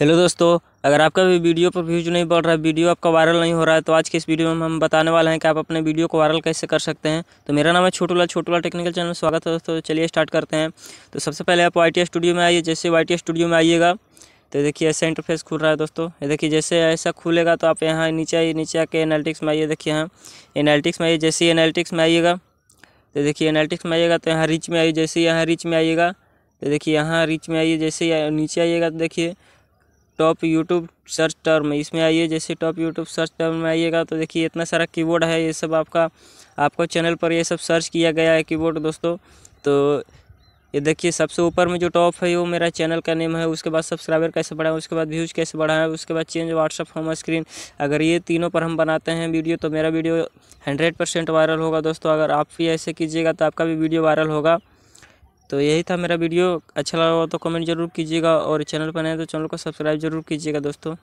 hello दोस्तों अगर आपका भी वीडियो पर व्यूज नहीं बढ़ रहा है वीडियो आपका वायरल नहीं हो रहा है तो आज के इस वीडियो में हम बताने वाले हैं कि आप अपने वीडियो को वायरल कैसे कर सकते हैं तो मेरा नाम है छोटूला छोटूला टेक्निकल चैनल स्वागत है दोस्तों चलिए स्टार्ट करते हैं तो सबसे पहले आप वाई स्टूडियो में आइए जैसे वाई स्टूडियो में आइएगा तो देखिए ऐसा इंटरफेस खुल रहा है दोस्तों ये देखिए जैसे ऐसा खुलेगा तो आप यहाँ नीचे आइए नीचे आके एनालिटिक्स में आइए देखिए यहाँ एनालिटिक्स में आइए जैसे ही एनालिटिक्स में आइएगा तो देखिए एनालिटिक्स में आइएगा तो यहाँ रीच में आइए जैसे ही यहाँ रीच में आइएगा तो देखिए यहाँ रीच में आइए जैसे नीचे आइएगा तो देखिए टॉप यूट्यूब सर्च टर्म इसमें आइए जैसे टॉप यूट्यूब सर्च टर्म में आइएगा तो देखिए इतना सारा कीबोर्ड है ये सब आपका आपका चैनल पर ये सब सर्च किया गया है कीबोर्ड दोस्तों तो ये देखिए सबसे ऊपर में जो टॉप है वो मेरा चैनल का नेम है उसके बाद सब्सक्राइबर कैसे बढ़ाएं उसके बाद व्यूज़ कैसे बढ़ाएं उसके बाद चेंज व्हाट्सअप होम स्क्रीन अगर ये तीनों पर हम बनाते हैं वीडियो तो मेरा वीडियो हंड्रेड परसेंट वायरल होगा दोस्तों अगर आप भी ऐसे कीजिएगा तो आपका भी वीडियो वायरल होगा तो यही था मेरा वीडियो अच्छा लगा हो तो कमेंट जरूर कीजिएगा और चैनल पर नए तो चैनल को सब्सक्राइब जरूर कीजिएगा दोस्तों